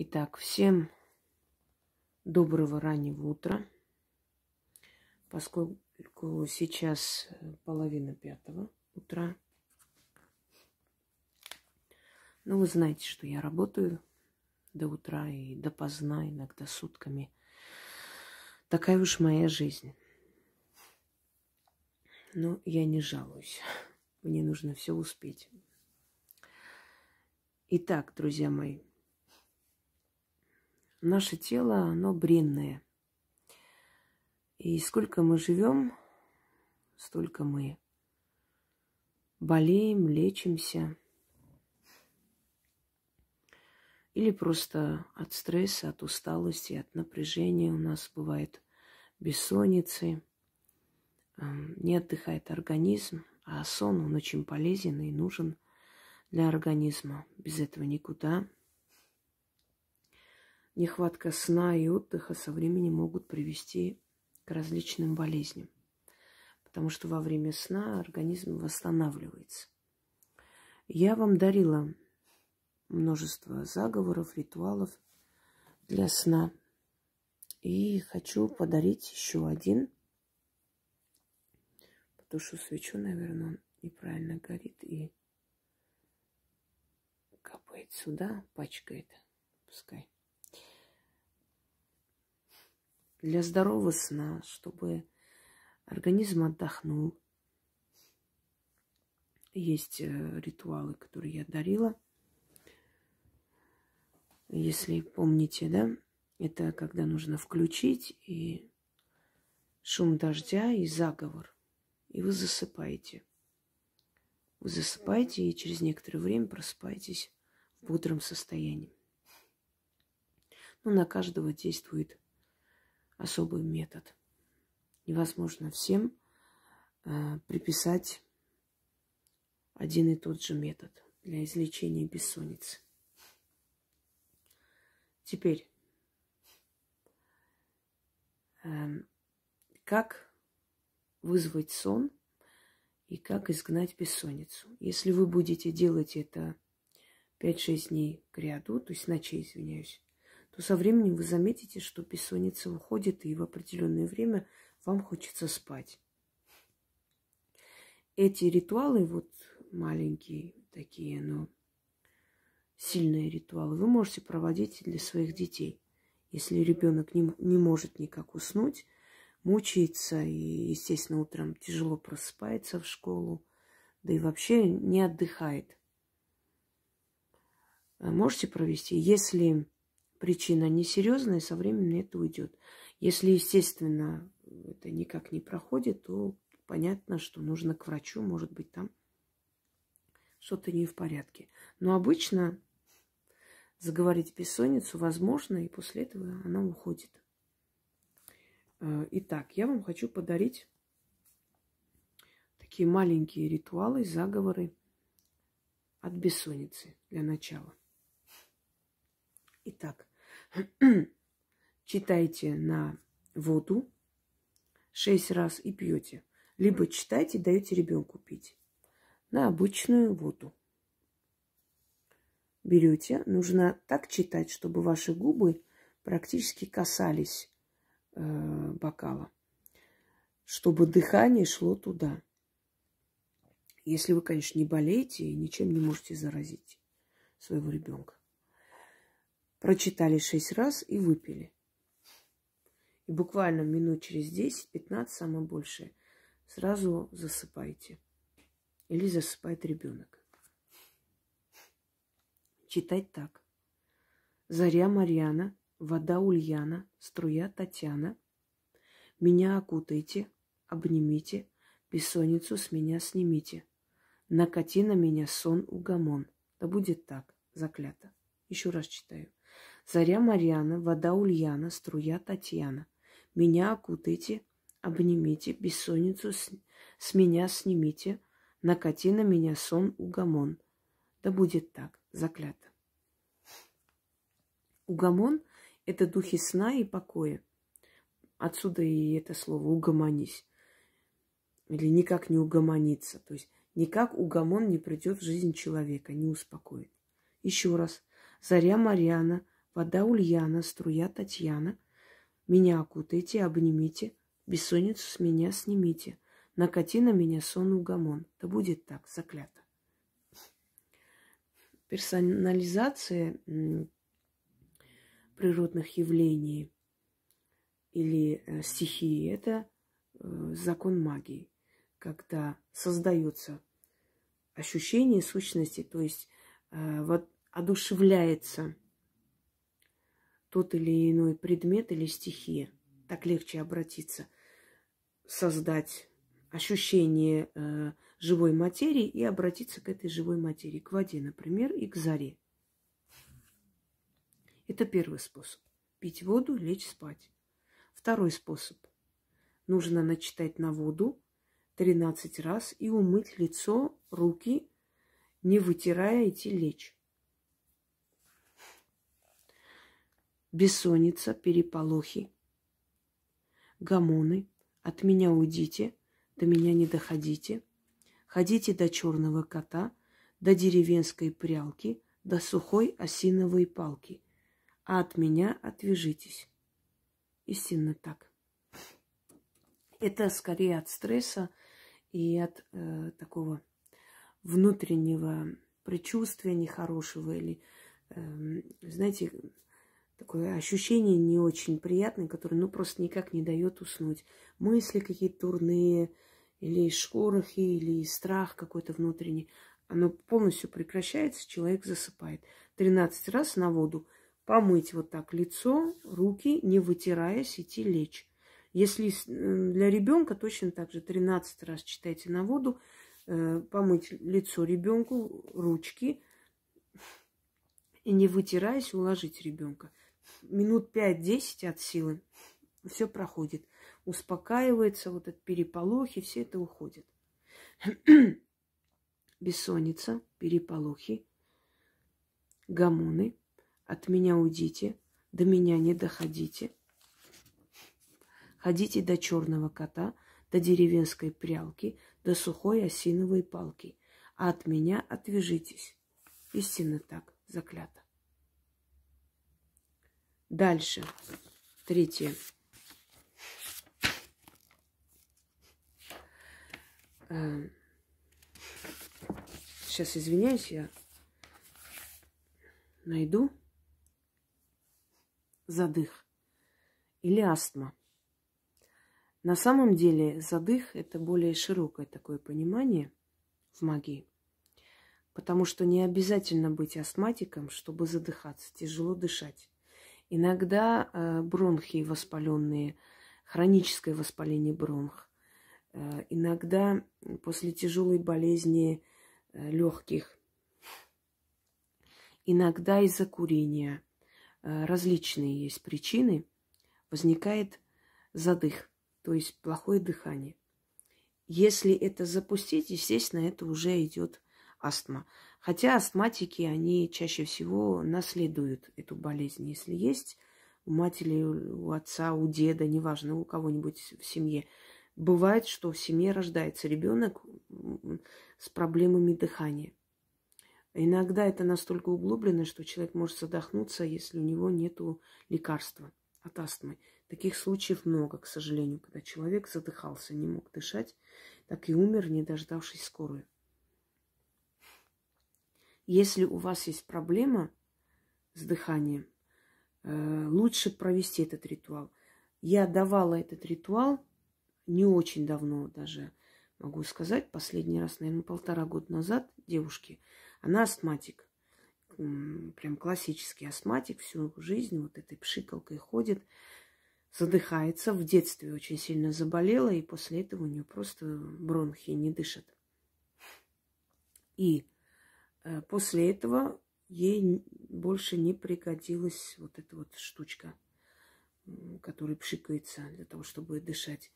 Итак, всем доброго раннего утра, поскольку сейчас половина пятого утра. Ну, вы знаете, что я работаю до утра и допоздна, иногда сутками. Такая уж моя жизнь. Но я не жалуюсь. Мне нужно все успеть. Итак, друзья мои, Наше тело, оно бренное. И сколько мы живем, столько мы болеем, лечимся. Или просто от стресса, от усталости, от напряжения у нас бывает бессонницы, эм, не отдыхает организм, а сон, он очень полезен и нужен для организма. Без этого никуда. Нехватка сна и отдыха со временем могут привести к различным болезням, потому что во время сна организм восстанавливается. Я вам дарила множество заговоров, ритуалов для сна. И хочу подарить еще один. потому что свечу, наверное, он неправильно горит и капает сюда, пачкает. Пускай для здорового сна, чтобы организм отдохнул. Есть э, ритуалы, которые я дарила. Если помните, да, это когда нужно включить и шум дождя и заговор. И вы засыпаете. Вы засыпаете и через некоторое время просыпаетесь в бодром состоянии. Ну, на каждого действует особый метод. Невозможно всем э, приписать один и тот же метод для излечения бессонницы. Теперь, э, как вызвать сон и как изгнать бессонницу. Если вы будете делать это 5-6 дней к ряду, то есть ночей, извиняюсь, то со временем вы заметите, что бессонница уходит, и в определенное время вам хочется спать. Эти ритуалы, вот маленькие такие, но сильные ритуалы, вы можете проводить для своих детей. Если ребенок не, не может никак уснуть, мучается и, естественно, утром тяжело просыпается в школу, да и вообще не отдыхает. Э, можете провести, если причина несерьезная, со временем это уйдет. Если, естественно, это никак не проходит, то понятно, что нужно к врачу, может быть, там что-то не в порядке. Но обычно заговорить бессонницу возможно, и после этого она уходит. Итак, я вам хочу подарить такие маленькие ритуалы, заговоры от бессонницы для начала. Итак, Читайте на воду шесть раз и пьете. Либо читайте, даете ребенку пить. На обычную воду. Берете. Нужно так читать, чтобы ваши губы практически касались э, бокала. Чтобы дыхание шло туда. Если вы, конечно, не болеете и ничем не можете заразить своего ребенка прочитали шесть раз и выпили. И буквально минут через 10-15, самое большее, сразу засыпаете. Или засыпает ребенок. Читать так. Заря Марьяна, вода Ульяна, струя Татьяна. Меня окутайте, обнимите, бессонницу с меня снимите. Накати на меня сон угомон. Да будет так, заклято. Еще раз читаю. Заря Марьяна, вода Ульяна, струя Татьяна. Меня окутайте, обнимите, бессонницу с, с меня снимите, накати на меня сон угомон. Да будет так, заклято. Угомон – это духи сна и покоя. Отсюда и это слово «угомонись». Или никак не угомониться. То есть никак угомон не придет в жизнь человека, не успокоит. Еще раз. Заря Марьяна, Вода Ульяна, струя Татьяна. Меня окутайте, обнимите, бессонницу с меня снимите. Накати на меня сон угомон. Да будет так, заклято. Персонализация природных явлений или э, стихии – это э, закон магии, когда создается ощущение сущности, то есть э, вот одушевляется – тот или иной предмет или стихия. Так легче обратиться, создать ощущение э, живой материи и обратиться к этой живой материи, к воде, например, и к заре. Это первый способ. Пить воду, лечь спать. Второй способ. Нужно начитать на воду 13 раз и умыть лицо, руки, не вытирая, идти лечь. бессонница, переполохи, гамоны. От меня уйдите, до меня не доходите. Ходите до черного кота, до деревенской прялки, до сухой осиновой палки. А от меня отвяжитесь. Истинно так. Это скорее от стресса и от э, такого внутреннего предчувствия нехорошего или, э, знаете, такое ощущение не очень приятное, которое ну просто никак не дает уснуть. Мысли какие-то дурные, или шорохи, или страх какой-то внутренний. Оно полностью прекращается, человек засыпает. 13 раз на воду помыть вот так лицо, руки, не вытираясь, идти лечь. Если э, для ребенка точно так же 13 раз читайте на воду, э, помыть лицо ребенку, ручки, и не вытираясь, уложить ребенка минут 5-10 от силы все проходит. Успокаивается вот этот переполох, и все это уходит. Бессонница, переполохи, гамоны От меня уйдите, до меня не доходите. Ходите до черного кота, до деревенской прялки, до сухой осиновой палки. А от меня отвяжитесь. Истинно так, заклято. Дальше. Третье. Эм. Сейчас извиняюсь, я найду задых или астма. На самом деле задых – это более широкое такое понимание в магии, потому что не обязательно быть астматиком, чтобы задыхаться, тяжело дышать. Иногда э, бронхи воспаленные, хроническое воспаление бронх. Э, иногда после тяжелой болезни э, легких. Иногда из-за курения. Различные есть причины. Возникает задых, то есть плохое дыхание. Если это запустить, естественно, это уже идет астма. Хотя астматики, они чаще всего наследуют эту болезнь, если есть у матери, у отца, у деда, неважно, у кого-нибудь в семье. Бывает, что в семье рождается ребенок с проблемами дыхания. Иногда это настолько углублено, что человек может задохнуться, если у него нет лекарства от астмы. Таких случаев много, к сожалению, когда человек задыхался, не мог дышать, так и умер, не дождавшись скорую. Если у вас есть проблема с дыханием, э, лучше провести этот ритуал. Я давала этот ритуал не очень давно даже, могу сказать, последний раз, наверное, полтора года назад девушке. Она астматик, прям классический астматик, всю жизнь вот этой пшикалкой ходит, задыхается. В детстве очень сильно заболела, и после этого у нее просто бронхи не дышат. И Э, после этого ей больше не пригодилась вот эта вот штучка, которая пшикается для того, чтобы дышать.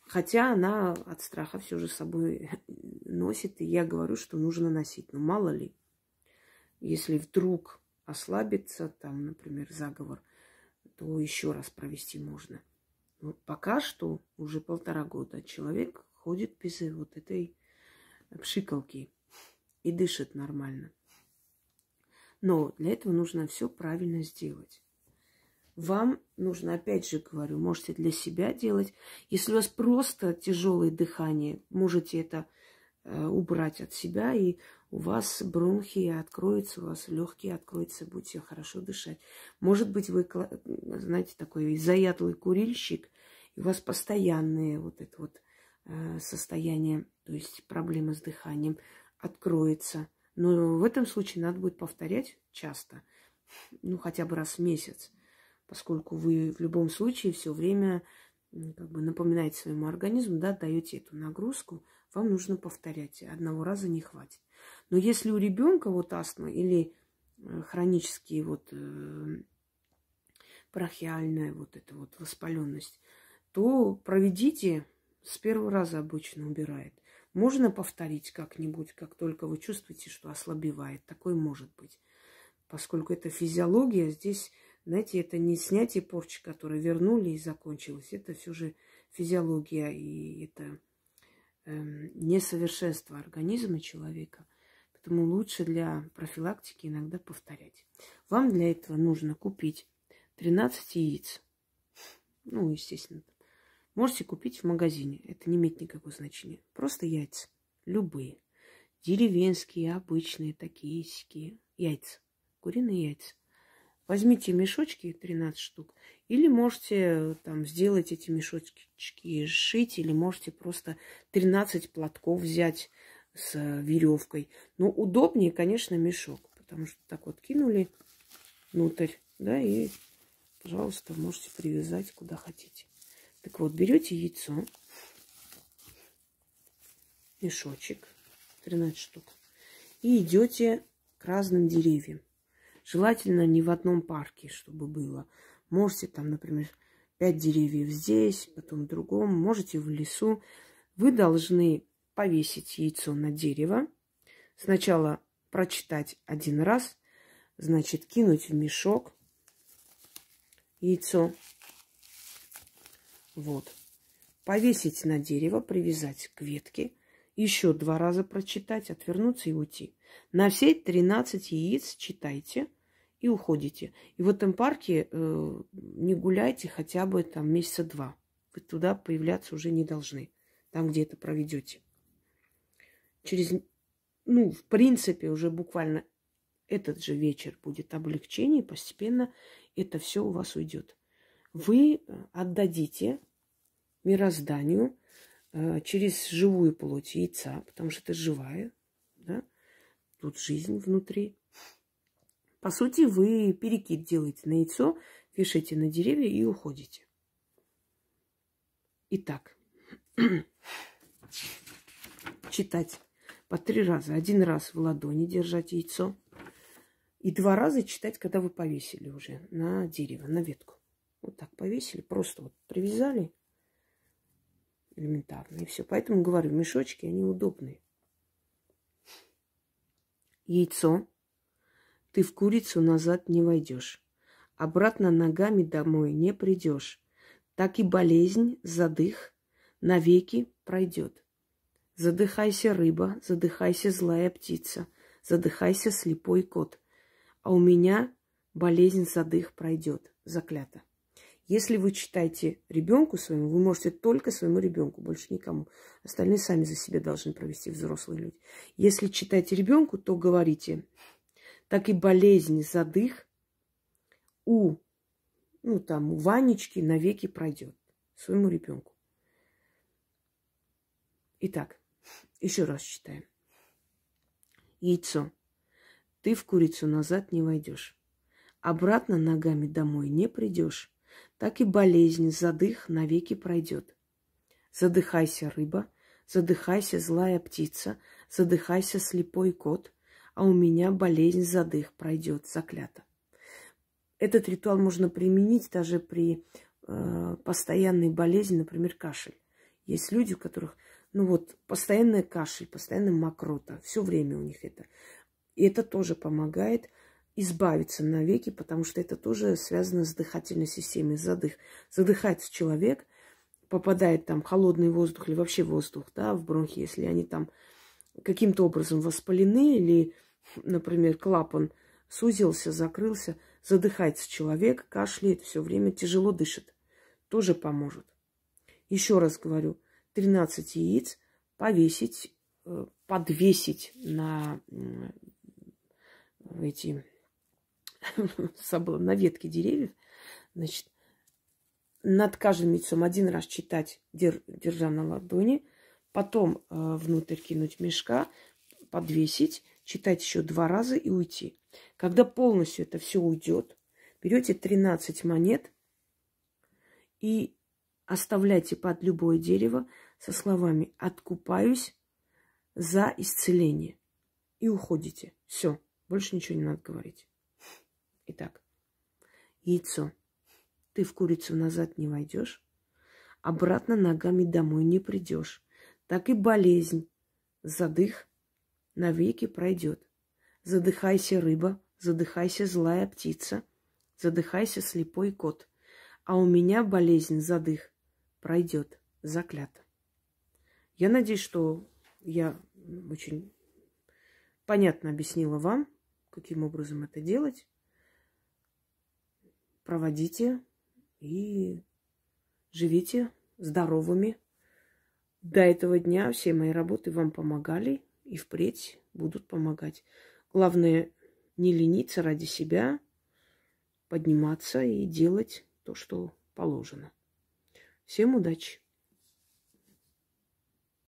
Хотя она от страха все же с собой носит, и я говорю, что нужно носить. Но ну, мало ли, если вдруг ослабится, там, например, заговор, то еще раз провести можно. Вот пока что уже полтора года человек ходит без вот этой пшикалки и дышит нормально. Но для этого нужно все правильно сделать. Вам нужно, опять же говорю, можете для себя делать. Если у вас просто тяжелое дыхание, можете это э, убрать от себя, и у вас бронхи откроются, у вас легкие откроются, будете хорошо дышать. Может быть, вы, знаете, такой заядлый курильщик, и у вас постоянное вот это вот э, состояние, то есть проблемы с дыханием откроется. Но в этом случае надо будет повторять часто, ну хотя бы раз в месяц, поскольку вы в любом случае все время как бы напоминаете своему организму, да, даете эту нагрузку, вам нужно повторять, одного раза не хватит. Но если у ребенка вот астма или э, хронические вот э, парахиальная вот эта вот воспаленность, то проведите с первого раза обычно убирает. Можно повторить как-нибудь, как только вы чувствуете, что ослабевает. Такое может быть. Поскольку это физиология, здесь, знаете, это не снятие порчи, которое вернули и закончилось. Это все же физиология и это э, несовершенство организма человека. Поэтому лучше для профилактики иногда повторять. Вам для этого нужно купить 13 яиц. Ну, естественно, Можете купить в магазине. Это не имеет никакого значения. Просто яйца. Любые. Деревенские, обычные, такие сякие. Яйца. Куриные яйца. Возьмите мешочки 13 штук. Или можете там сделать эти мешочки, шить. Или можете просто 13 платков взять с э, веревкой. Но ну, удобнее, конечно, мешок. Потому что так вот кинули внутрь. Да, и, пожалуйста, можете привязать куда хотите. Так вот, берете яйцо, мешочек, 13 штук, и идете к разным деревьям. Желательно не в одном парке, чтобы было. Можете там, например, 5 деревьев здесь, потом в другом, можете в лесу. Вы должны повесить яйцо на дерево. Сначала прочитать один раз, значит, кинуть в мешок яйцо, вот. Повесить на дерево, привязать к ветке, еще два раза прочитать, отвернуться и уйти. На все 13 яиц читайте и уходите. И в этом парке э, не гуляйте хотя бы там месяца два. Вы туда появляться уже не должны, там, где это проведете. Через, ну, в принципе, уже буквально этот же вечер будет облегчение, постепенно это все у вас уйдет вы э, отдадите мирозданию э, через живую плоть яйца, потому что это живая, да? тут жизнь внутри. По сути, вы перекид делаете на яйцо, вешаете на деревья и уходите. Итак, читать по три раза. Один раз в ладони держать яйцо. И два раза читать, когда вы повесили уже на дерево, на ветку. Вот так повесили, просто вот привязали элементарно, и все. Поэтому, говорю, мешочки, они удобные. Яйцо. Ты в курицу назад не войдешь. Обратно ногами домой не придешь. Так и болезнь, задых навеки пройдет. Задыхайся рыба, задыхайся злая птица, задыхайся слепой кот. А у меня болезнь задых пройдет, заклято. Если вы читаете ребенку своему, вы можете только своему ребенку, больше никому. Остальные сами за себя должны провести взрослые люди. Если читаете ребенку, то говорите, так и болезнь задых у, ну там, у Ванечки навеки пройдет своему ребенку. Итак, еще раз читаем. Яйцо. Ты в курицу назад не войдешь. Обратно ногами домой не придешь так и болезнь задых навеки пройдет. Задыхайся, рыба, задыхайся, злая птица, задыхайся, слепой кот, а у меня болезнь задых пройдет, заклято. Этот ритуал можно применить даже при э, постоянной болезни, например, кашель. Есть люди, у которых, ну вот, постоянная кашель, постоянная мокрота, все время у них это. И это тоже помогает – избавиться навеки, потому что это тоже связано с дыхательной системой, задых. Задыхается человек, попадает там холодный воздух или вообще воздух, да, в бронхи, если они там каким-то образом воспалены или, например, клапан сузился, закрылся, задыхается человек, кашляет все время, тяжело дышит. Тоже поможет. Еще раз говорю, 13 яиц повесить, э, подвесить на эти забыла, на ветке деревьев, значит, над каждым яйцом один раз читать, дер, держа на ладони, потом э, внутрь кинуть мешка, подвесить, читать еще два раза и уйти. Когда полностью это все уйдет, берете 13 монет и оставляйте под любое дерево со словами «откупаюсь за исцеление» и уходите. Все, больше ничего не надо говорить. Итак, яйцо. Ты в курицу назад не войдешь, обратно ногами домой не придешь. Так и болезнь, задых навеки пройдет. Задыхайся, рыба, задыхайся, злая птица, задыхайся, слепой кот. А у меня болезнь, задых пройдет, заклято. Я надеюсь, что я очень понятно объяснила вам, каким образом это делать проводите и живите здоровыми. До этого дня все мои работы вам помогали и впредь будут помогать. Главное, не лениться ради себя, подниматься и делать то, что положено. Всем удачи!